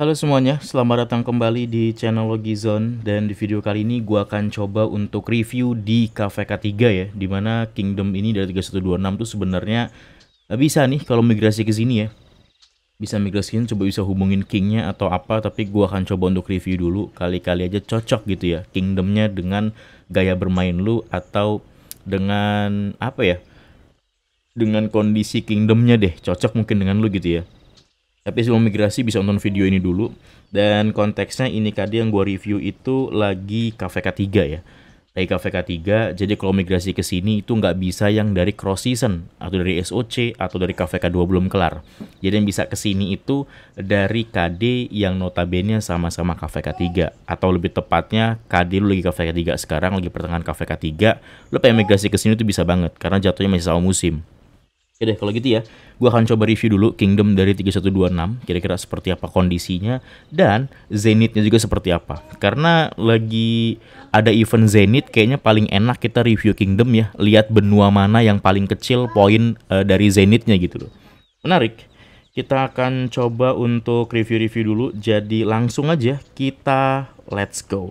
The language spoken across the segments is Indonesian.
Halo semuanya, selamat datang kembali di channel Logizon dan di video kali ini gua akan coba untuk review di KVK3 ya dimana Kingdom ini dari 3126 tuh sebenarnya bisa nih kalau migrasi ke sini ya bisa migrasi sini coba bisa hubungin Kingnya atau apa tapi gua akan coba untuk review dulu kali-kali aja cocok gitu ya Kingdomnya dengan gaya bermain lu atau dengan apa ya dengan kondisi Kingdomnya deh cocok mungkin dengan lu gitu ya tapi sebelum migrasi bisa nonton video ini dulu. Dan konteksnya ini tadi yang gue review itu lagi KVK 3 ya. Lagi KVK 3, jadi kalau migrasi ke sini itu nggak bisa yang dari cross season, atau dari SOC, atau dari KVK 2 belum kelar. Jadi yang bisa ke sini itu dari KD yang notabene sama-sama KVK 3. Atau lebih tepatnya, KD lu lagi KVK 3 sekarang, lagi pertengahan KVK 3, lu pengen migrasi ke sini itu bisa banget, karena jatuhnya masih sama musim. Oke deh, kalau gitu ya, gue akan coba review dulu Kingdom dari 3126, kira-kira seperti apa kondisinya, dan Zenitnya juga seperti apa. Karena lagi ada event Zenith, kayaknya paling enak kita review Kingdom ya, lihat benua mana yang paling kecil poin uh, dari Zenitnya gitu loh. Menarik. Kita akan coba untuk review-review dulu, jadi langsung aja kita let's go.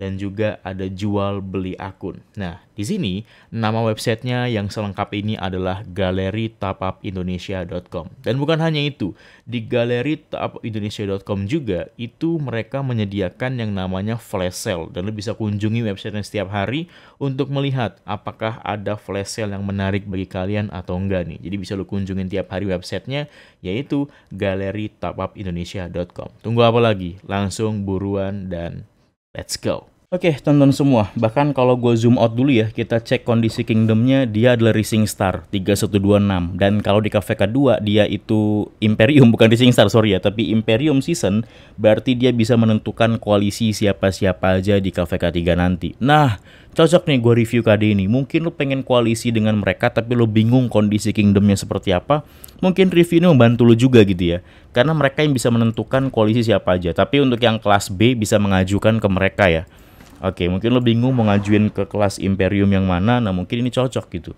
dan juga ada jual beli akun. Nah, di sini nama websitenya yang selengkap ini adalah tapapindonesia.com. Dan bukan hanya itu, di tapapindonesia.com juga itu mereka menyediakan yang namanya flash sale dan lu bisa kunjungi websitenya setiap hari untuk melihat apakah ada flash sale yang menarik bagi kalian atau enggak nih. Jadi bisa lu kunjungin tiap hari websitenya yaitu tapapindonesia.com. Tunggu apa lagi? Langsung buruan dan Let's go. Oke, okay, tonton semua. Bahkan kalau gue zoom out dulu ya, kita cek kondisi kingdomnya, dia adalah Rising Star 3126. Dan kalau di cafe kedua, dia itu Imperium, bukan Rising Star, sorry ya. Tapi Imperium Season, berarti dia bisa menentukan koalisi siapa-siapa aja di cafe ketiga nanti. Nah, cocok nih gue review KD ini. Mungkin lo pengen koalisi dengan mereka, tapi lo bingung kondisi kingdomnya seperti apa. Mungkin review ini membantu lo juga gitu ya. Karena mereka yang bisa menentukan koalisi siapa aja. Tapi untuk yang kelas B bisa mengajukan ke mereka ya. Oke, mungkin lo bingung mau ngajuin ke kelas Imperium yang mana, nah mungkin ini cocok gitu.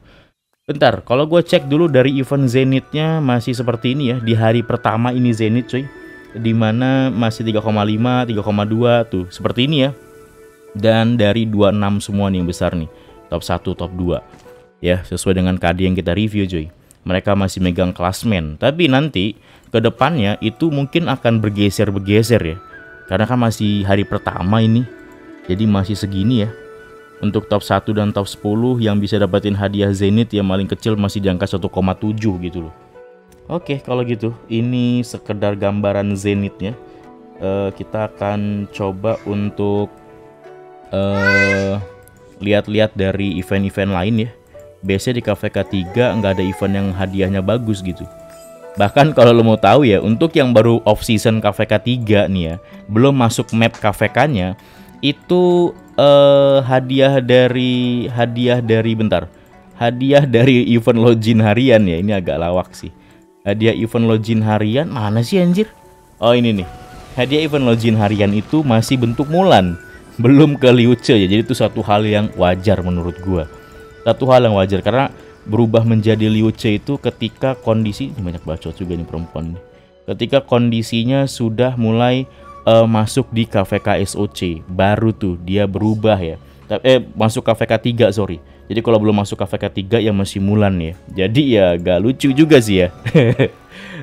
Bentar, kalau gue cek dulu dari event zenithnya masih seperti ini ya. Di hari pertama ini Zenith cuy. Dimana masih 3,5, 3,2 tuh. Seperti ini ya. Dan dari 26 semua nih yang besar nih. Top 1, top 2. Ya, sesuai dengan KD yang kita review cuy. Mereka masih megang klasmen. Tapi nanti ke depannya itu mungkin akan bergeser-bergeser ya. Karena kan masih hari pertama ini. Jadi masih segini ya. Untuk top 1 dan top 10 yang bisa dapetin hadiah Zenith yang paling kecil masih di angka 1,7 gitu loh. Oke, kalau gitu ini sekedar gambaran Zenithnya. Uh, kita akan coba untuk uh, lihat-lihat dari event-event lain ya. Biasanya di Cafe K3 nggak ada event yang hadiahnya bagus gitu. Bahkan kalau lo mau tahu ya, untuk yang baru off season k 3 nih ya, belum masuk map k nya itu uh, hadiah dari hadiah dari bentar hadiah dari event login harian ya ini agak lawak sih hadiah event login harian mana sih anjir oh ini nih hadiah event login harian itu masih bentuk Mulan belum ke Liuce ya jadi itu satu hal yang wajar menurut gua satu hal yang wajar karena berubah menjadi Liuce itu ketika kondisi ini banyak bacot juga nih perempuan nih ketika kondisinya sudah mulai uh, masuk di KVK SOC baru tuh dia berubah ya eh masuk KVK 3 sorry jadi kalau belum masuk KVK 3 ya masih Mulan ya jadi ya gak lucu juga sih ya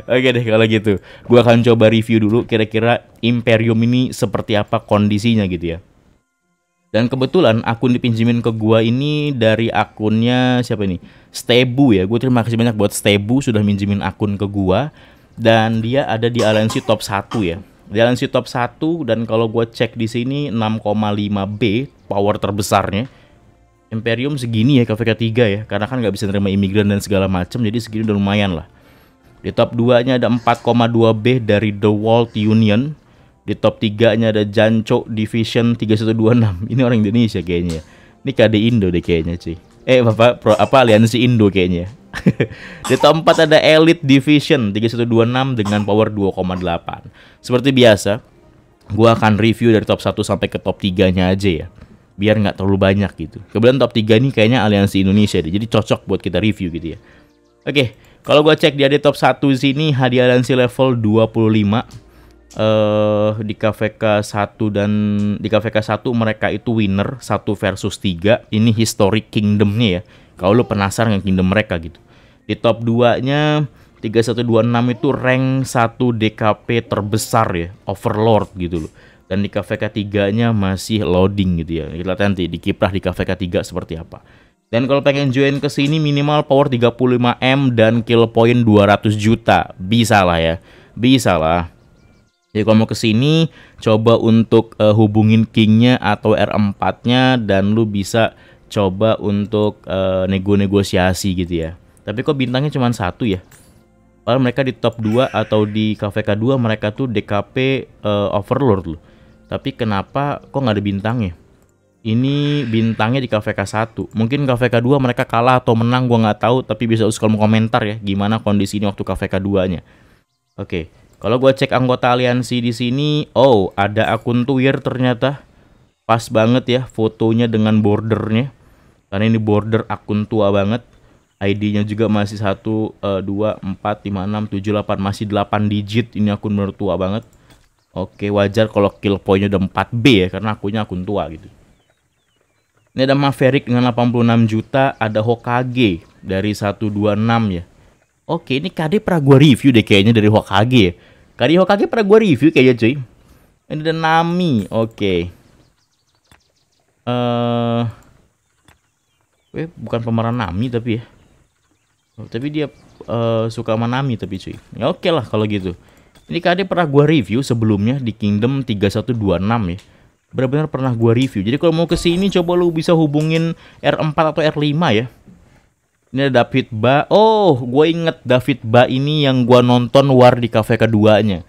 Oke deh kalau gitu Gua akan coba review dulu kira-kira Imperium ini seperti apa kondisinya gitu ya dan kebetulan akun dipinjemin ke gua ini dari akunnya siapa ini? Stebu ya. Gue terima kasih banyak buat Stebu sudah minjemin akun ke gua dan dia ada di aliansi top 1 ya. Jalan si top 1 dan kalau gue cek di sini 6,5B power terbesarnya. Imperium segini ya KVK 3 ya karena kan nggak bisa nerima imigran dan segala macam jadi segini udah lumayan lah. Di top 2-nya ada 4,2B dari The World Union. Di top 3-nya ada Janco Division 3126. Ini orang Indonesia kayaknya. Ya. Ini KD Indo deh kayaknya, sih Eh, Bapak pro, apa aliansi Indo kayaknya. Ya. di top 4 ada Elite Division 3126 dengan power 2,8. Seperti biasa, gue akan review dari top 1 sampai ke top 3-nya aja ya. Biar nggak terlalu banyak gitu. Kebetulan top 3 ini kayaknya Aliansi Indonesia deh. Jadi cocok buat kita review gitu ya. Oke, kalau gue cek dia di top 1 sini hadiah Aliansi level 25. Uh, eh, di KVK 1 dan di KVK 1 mereka itu winner 1 versus 3. Ini historic kingdomnya ya kalau lo penasaran dengan kingdom mereka gitu di top 2 nya 3126 itu rank 1 DKP terbesar ya overlord gitu loh dan di KVK 3 nya masih loading gitu ya kita lihat nanti di kiprah di KVK 3 seperti apa dan kalau pengen join ke sini minimal power 35M dan kill point 200 juta. Bisa lah ya. Bisa lah. Jadi kalau mau ke sini coba untuk uh, hubungin kingnya atau R4-nya dan lu bisa coba untuk uh, nego-negosiasi gitu ya. Tapi kok bintangnya cuma satu ya? Padahal mereka di top 2 atau di KVK 2 mereka tuh DKP uh, eh, Overlord loh. Tapi kenapa kok nggak ada bintangnya? Ini bintangnya di KVK 1. Mungkin KVK 2 mereka kalah atau menang gua nggak tahu, tapi bisa usul komentar ya gimana kondisi ini waktu KVK 2-nya. Oke. Okay. Kalau gue cek anggota aliansi di sini, oh ada akun Twitter ternyata pas banget ya fotonya dengan bordernya karena ini border akun tua banget ID-nya juga masih 1, 2, 4, 5, 6, 7, 8 Masih 8 digit Ini akun menurut tua banget Oke wajar kalau kill pointnya udah 4B ya Karena akunnya akun tua gitu Ini ada Maverick dengan 86 juta Ada Hokage dari 126 ya Oke ini KD pernah gue review deh kayaknya dari Hokage ya Kari Hokage pernah gue review kayaknya cuy Ini ada Nami Oke Eh... Uh, eh, bukan pemeran Nami tapi ya oh, tapi dia uh, suka sama Nami tapi cuy ya oke okay lah kalau gitu ini KD pernah gua review sebelumnya di Kingdom 3126 ya benar-benar pernah gua review jadi kalau mau ke sini coba lu bisa hubungin R4 atau R5 ya ini ada David Ba. Oh, gue inget David Ba ini yang gue nonton war di kafe keduanya.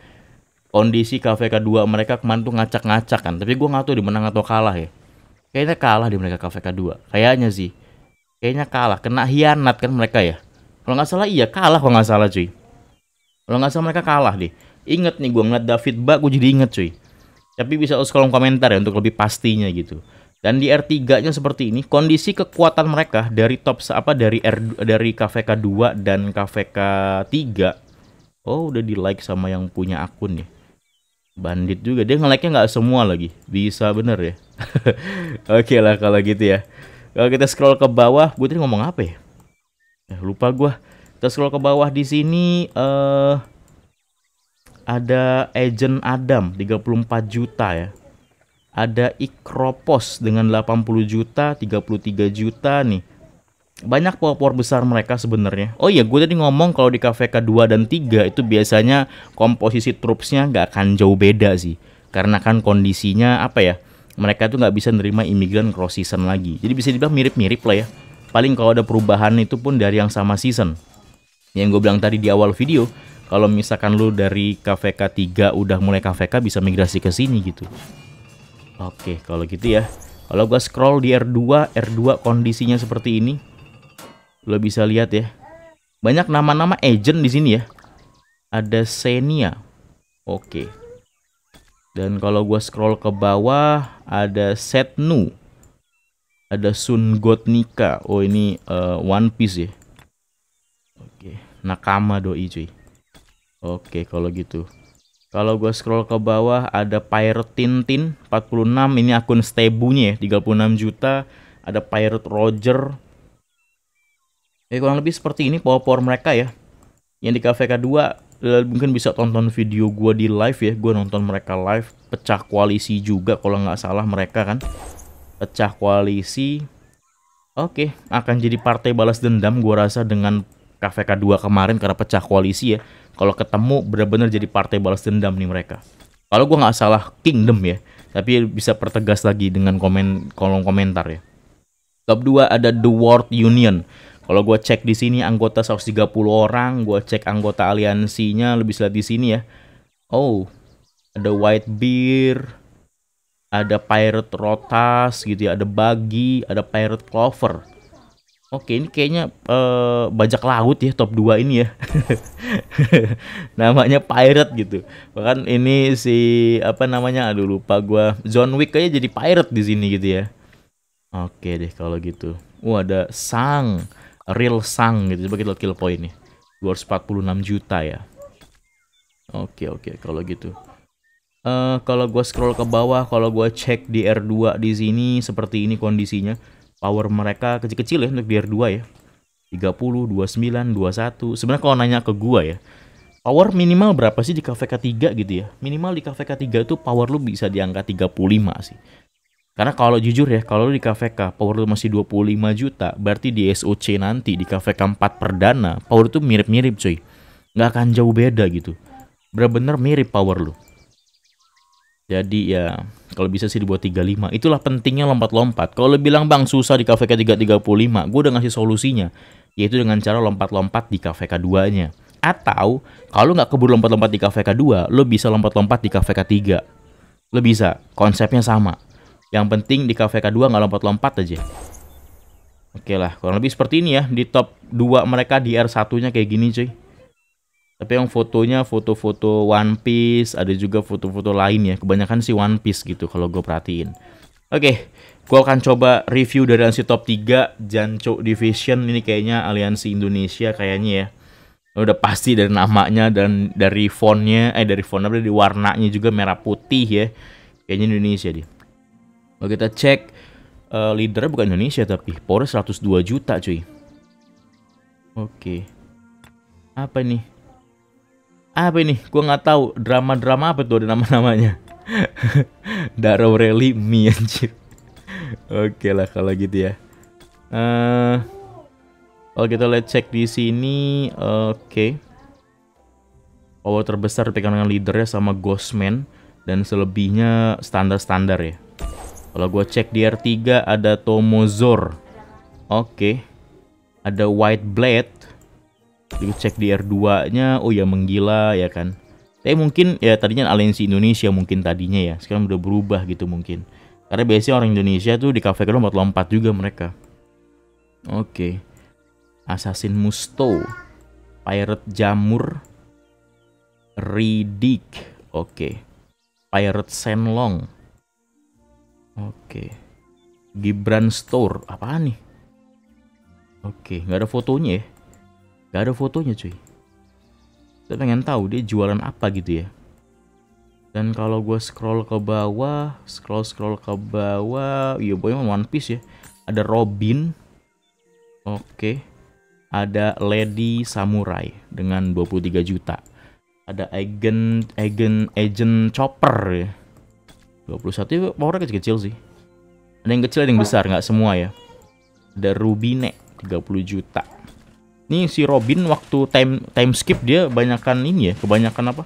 Kondisi kafe kedua mereka kemarin tuh ngacak-ngacak kan. Tapi gue nggak tahu dimenang atau kalah ya. Kayaknya kalah di mereka kafe kedua. Kayaknya sih kayaknya kalah kena hianat kan mereka ya kalau nggak salah iya kalah kalau nggak salah cuy kalau nggak salah mereka kalah deh Ingat nih gue ngeliat David Ba gue jadi inget cuy tapi bisa tulis kolom komentar ya untuk lebih pastinya gitu dan di R3 nya seperti ini kondisi kekuatan mereka dari top apa dari R dari KVK 2 dan KVK 3 oh udah di like sama yang punya akun nih. bandit juga dia nge-like nya nggak semua lagi bisa bener ya oke okay lah kalau gitu ya kalau kita scroll ke bawah, gue tadi ngomong apa ya? Eh, lupa gue. Kita scroll ke bawah di sini eh uh, ada Agent Adam 34 juta ya. Ada Ikropos dengan 80 juta, 33 juta nih. Banyak power besar mereka sebenarnya. Oh iya, gue tadi ngomong kalau di KVK 2 dan 3 itu biasanya komposisi trupsnya nggak akan jauh beda sih. Karena kan kondisinya apa ya? mereka itu nggak bisa nerima imigran cross season lagi. Jadi bisa dibilang mirip-mirip lah ya. Paling kalau ada perubahan itu pun dari yang sama season. Yang gue bilang tadi di awal video, kalau misalkan lu dari KVK 3 udah mulai KVK bisa migrasi ke sini gitu. Oke, kalau gitu ya. Kalau gue scroll di R2, R2 kondisinya seperti ini. Lo bisa lihat ya. Banyak nama-nama agent di sini ya. Ada Senia. Oke, dan kalau gue scroll ke bawah ada Setnu. Ada Sun God Nika. Oh ini uh, One Piece ya. Oke, okay. Nakama doi cuy. Oke, okay, kalau gitu. Kalau gue scroll ke bawah ada Pirate Tintin 46 ini akun stebunya ya 36 juta ada Pirate Roger Eh kurang lebih seperti ini power power mereka ya yang di KVK 2 mungkin bisa tonton video gue di live ya gue nonton mereka live pecah koalisi juga kalau nggak salah mereka kan pecah koalisi oke okay. akan jadi partai balas dendam gue rasa dengan KVK 2 kemarin karena pecah koalisi ya kalau ketemu benar-benar jadi partai balas dendam nih mereka kalau gue nggak salah Kingdom ya tapi bisa pertegas lagi dengan komen kolom komentar ya top 2 ada The World Union kalau gue cek di sini anggota 130 orang, gue cek anggota aliansinya lebih lihat di sini ya. Oh, ada White Bear, ada Pirate Rotas gitu ya, ada Buggy, ada Pirate Clover. Oke, ini kayaknya uh, bajak laut ya top 2 ini ya. namanya pirate gitu. Bahkan ini si apa namanya? Aduh lupa gua. John Wick kayaknya jadi pirate di sini gitu ya. Oke deh kalau gitu. Wah, oh, ada Sang real sang gitu sebagai lot kill puluh 246 juta ya oke oke kalau gitu uh, kalau gue scroll ke bawah kalau gue cek di R2 di sini seperti ini kondisinya power mereka kecil-kecil ya untuk di R2 ya 30, 29, 21 sebenarnya kalau nanya ke gue ya Power minimal berapa sih di KVK 3 gitu ya? Minimal di KVK 3 itu power lu bisa di angka 35 sih. Karena kalau jujur ya, kalau di KVK power lu masih 25 juta, berarti di SOC nanti di KVK 4 perdana, power itu mirip-mirip cuy. Nggak akan jauh beda gitu. Bener-bener mirip power lu. Jadi ya, kalau bisa sih dibuat 35. Itulah pentingnya lompat-lompat. Kalau lu bilang bang susah di KVK 335, gue udah ngasih solusinya. Yaitu dengan cara lompat-lompat di KVK 2-nya. Atau kalau nggak keburu lompat-lompat di KVK 2, lo bisa lompat-lompat di KVK 3. Lo bisa, konsepnya sama yang penting di KVK2 nggak lompat-lompat aja. Oke lah, kurang lebih seperti ini ya. Di top 2 mereka di R1-nya kayak gini cuy. Tapi yang fotonya foto-foto One Piece, ada juga foto-foto lain ya. Kebanyakan sih One Piece gitu kalau gue perhatiin. Oke, gue akan coba review dari aliansi top 3 Janco Division. Ini kayaknya aliansi Indonesia kayaknya ya. Udah pasti dari namanya dan dari fontnya, eh dari fontnya, dari warnanya juga merah putih ya. Kayaknya Indonesia dia. Kalau kita cek uh, eh, leader bukan Indonesia tapi power 102 juta cuy. Oke. Okay. Apa ini? Apa ini? Gua nggak tahu drama-drama apa tuh ada nama-namanya. Daro Rally Mi anjir. Oke lah kalau gitu ya. Uh, kalau kita lihat cek di sini, oke. Okay. Power terbesar pegangan leadernya sama Ghostman dan selebihnya standar-standar ya. Kalau gue cek di R3 ada Tomozor. Oke. Okay. Ada White Blade. Gue cek di R2-nya, oh ya menggila ya kan. Tapi mungkin ya tadinya aliansi Indonesia mungkin tadinya ya. Sekarang udah berubah gitu mungkin. Karena biasanya orang Indonesia tuh di cafe kedua lompat-lompat juga mereka. Oke. Okay. Assassin Musto. Pirate Jamur. Ridik. Oke. Okay. Pirate Senlong. Oke. Gibran Store apa nih? Oke, nggak ada fotonya ya. Nggak ada fotonya cuy. Saya pengen tahu dia jualan apa gitu ya. Dan kalau gue scroll ke bawah, scroll scroll ke bawah, iya boy One Piece ya. Ada Robin. Oke. Ada Lady Samurai dengan 23 juta. Ada Agent Agent Agent Chopper ya. 21 powernya kecil-kecil sih. Ada yang kecil, ada yang nah. besar, nggak semua ya. Ada Rubine 30 juta. Ini si Robin waktu time time skip dia kebanyakan ini ya, kebanyakan apa?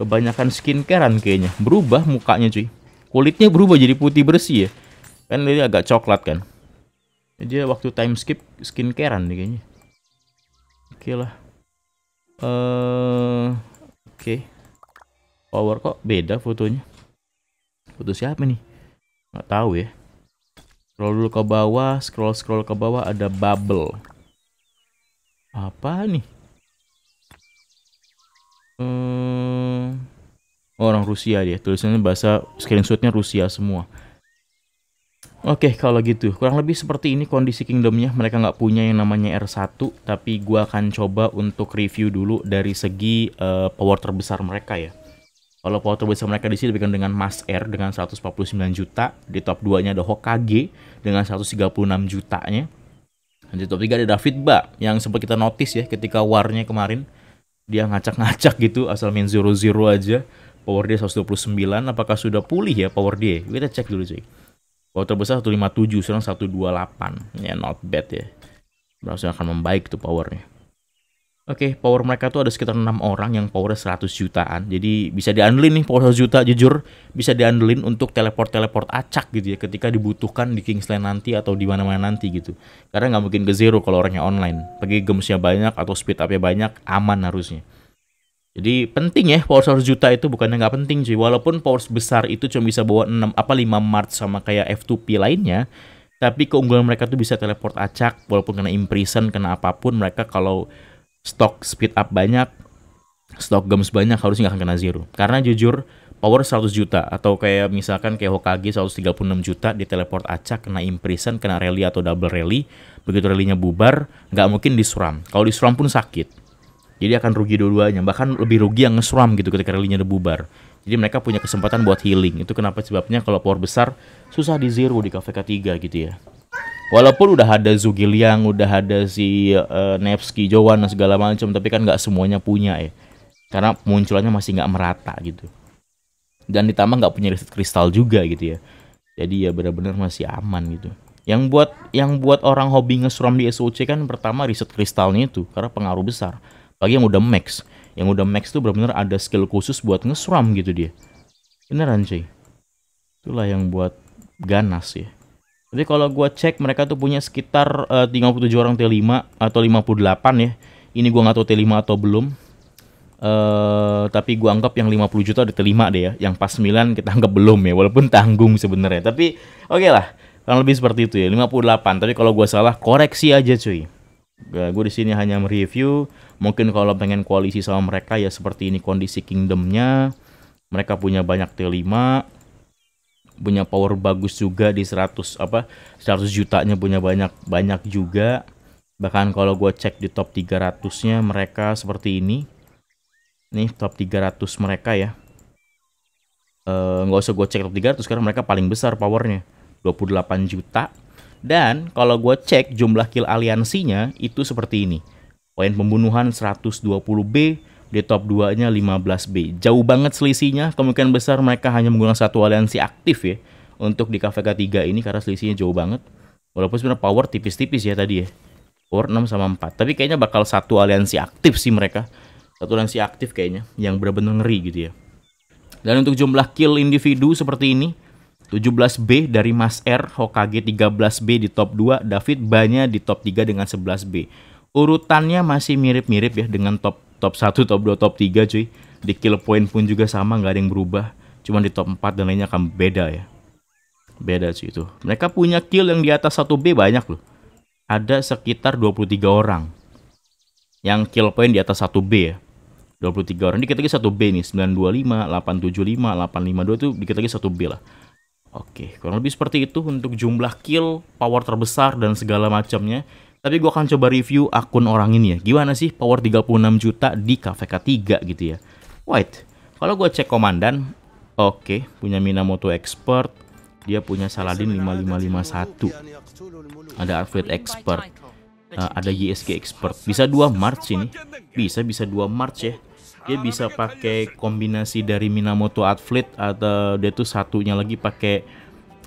Kebanyakan skincarean kayaknya. Berubah mukanya cuy. Kulitnya berubah jadi putih bersih ya. Kan dia agak coklat kan. Dia waktu time skip skincarean nih kayaknya. Oke lah. uh, oke. Okay. Power kok beda fotonya. Foto siapa nih? Nggak tahu ya. Scroll dulu ke bawah, scroll scroll ke bawah ada bubble. Apa nih? Hmm, orang Rusia dia. Tulisannya bahasa screenshotnya Rusia semua. Oke, okay, kalau gitu, kurang lebih seperti ini kondisi kingdomnya. Mereka nggak punya yang namanya R1, tapi gua akan coba untuk review dulu dari segi uh, power terbesar mereka ya. Kalau power terbesar mereka di sini dengan Mas R dengan 149 juta. Di top 2-nya ada Hokage dengan 136 jutanya. Dan di top 3 ada David Ba yang sempat kita notice ya ketika warnya kemarin. Dia ngacak-ngacak gitu asal main 0-0 aja. Power dia 129 apakah sudah pulih ya power dia? Kita cek dulu sih Power terbesar 157 sekarang 128. Ya not bad ya. Berarti akan membaik tuh powernya. Oke, okay, power mereka tuh ada sekitar enam orang yang power 100 jutaan. Jadi bisa diandelin nih power 100 juta jujur bisa diandelin untuk teleport-teleport acak gitu ya ketika dibutuhkan di Kingsland nanti atau di mana-mana nanti gitu. Karena nggak mungkin ke zero kalau orangnya online. Pergi gemsnya banyak atau speed up-nya banyak aman harusnya. Jadi penting ya power 100 juta itu bukannya nggak penting sih. Walaupun power besar itu cuma bisa bawa 6 apa 5 mart sama kayak F2P lainnya, tapi keunggulan mereka tuh bisa teleport acak walaupun kena imprison kena apapun mereka kalau stok speed up banyak, stok gems banyak harusnya nggak akan kena zero. Karena jujur power 100 juta atau kayak misalkan kayak Hokage 136 juta di teleport acak kena imprison kena rally atau double rally begitu rallynya bubar nggak mungkin disuram kalau disuram pun sakit jadi akan rugi dua-duanya bahkan lebih rugi yang ngesuram gitu ketika rallynya udah bubar jadi mereka punya kesempatan buat healing itu kenapa sebabnya kalau power besar susah di zero di KVK 3 gitu ya Walaupun udah ada Zugi Liang, udah ada si uh, Nevsky Jovan dan segala macam, tapi kan nggak semuanya punya ya. Karena munculannya masih nggak merata gitu. Dan ditambah nggak punya riset kristal juga gitu ya. Jadi ya benar-benar masih aman gitu. Yang buat yang buat orang hobi ngesuram di SOC kan pertama riset kristalnya itu karena pengaruh besar. Bagi yang udah max, yang udah max tuh benar-benar ada skill khusus buat ngesuram gitu dia. Beneran cuy. Itulah yang buat ganas ya. Jadi kalau gue cek mereka tuh punya sekitar eh, uh, 37 orang T5 atau 58 ya. Ini gue nggak tahu T5 atau belum. Uh, tapi gua anggap yang 50 juta ada T5 deh ya. Yang pas 9 kita anggap belum ya walaupun tanggung sebenarnya. Tapi oke okay lah. Kurang lebih seperti itu ya, 58. Tapi kalau gua salah koreksi aja cuy. Nah, ya, gue di sini hanya mereview. Mungkin kalau pengen koalisi sama mereka ya seperti ini kondisi kingdomnya. Mereka punya banyak T5 punya power bagus juga di 100 apa 100 jutanya punya banyak banyak juga bahkan kalau gue cek di top 300 nya mereka seperti ini nih top 300 mereka ya eh, nggak e, usah gue cek top 300 sekarang mereka paling besar powernya 28 juta dan kalau gue cek jumlah kill aliansinya itu seperti ini poin pembunuhan 120B di top 2-nya 15B. Jauh banget selisihnya, kemungkinan besar mereka hanya menggunakan satu aliansi aktif ya untuk di KVK 3 ini karena selisihnya jauh banget. Walaupun sebenarnya power tipis-tipis ya tadi ya. Power 6 sama 4. Tapi kayaknya bakal satu aliansi aktif sih mereka. Satu aliansi aktif kayaknya yang benar-benar ngeri gitu ya. Dan untuk jumlah kill individu seperti ini 17B dari Mas R, Hokage 13B di top 2, David banyak di top 3 dengan 11B. Urutannya masih mirip-mirip ya dengan top top 1, top 2, top 3 cuy. Di kill point pun juga sama, nggak ada yang berubah. Cuman di top 4 dan lainnya akan beda ya. Beda cuy itu. Mereka punya kill yang di atas 1B banyak loh. Ada sekitar 23 orang. Yang kill point di atas 1B ya. 23 orang. Dikit lagi 1B nih. 925, 875, 852 itu dikit lagi 1B lah. Oke, kurang lebih seperti itu untuk jumlah kill, power terbesar, dan segala macamnya tapi gue akan coba review akun orang ini ya. Gimana sih power 36 juta di KVK 3 gitu ya. White. Kalau gue cek komandan, oke, okay, punya Minamoto Expert, dia punya Saladin 5551. Ada Arfleet Expert. Eh, ada YSG Expert. Bisa dua March ini. Bisa bisa dua March ya. Dia bisa pakai kombinasi dari Minamoto Atfleet atau dia tuh satunya lagi pakai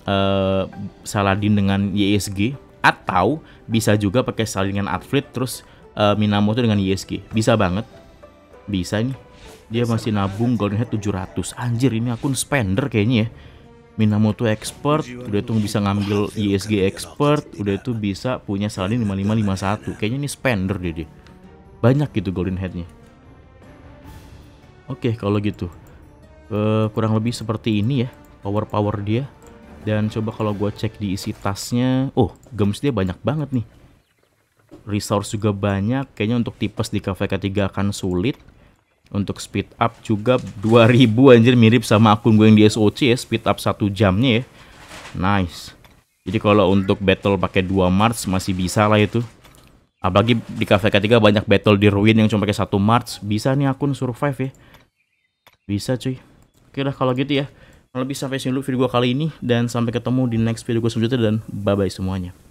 uh, Saladin dengan YSG atau bisa juga pakai salingan atlet terus uh, eh, Minamoto dengan YSG e bisa banget bisa nih dia masih nabung golden head 700 anjir ini akun spender kayaknya ya Minamoto expert udah itu bisa ngambil ISG e expert udah itu bisa punya salin 5551 kayaknya ini spender dia, dia. banyak gitu golden headnya oke okay, kalau gitu uh, kurang lebih seperti ini ya power power dia dan coba kalau gue cek di isi tasnya, oh gems dia banyak banget nih. Resource juga banyak, kayaknya untuk tipes di cafe ketiga akan sulit. Untuk speed up juga 2000 anjir mirip sama akun gue yang di SOC ya, speed up 1 jamnya ya. Nice. Jadi kalau untuk battle pakai 2 March masih bisa lah itu. Apalagi di cafe ketiga banyak battle di ruin yang cuma pakai 1 March, bisa nih akun survive ya. Bisa cuy. Oke lah kalau gitu ya. Lebih sampai sini dulu video gue kali ini dan sampai ketemu di next video gue selanjutnya dan bye bye semuanya.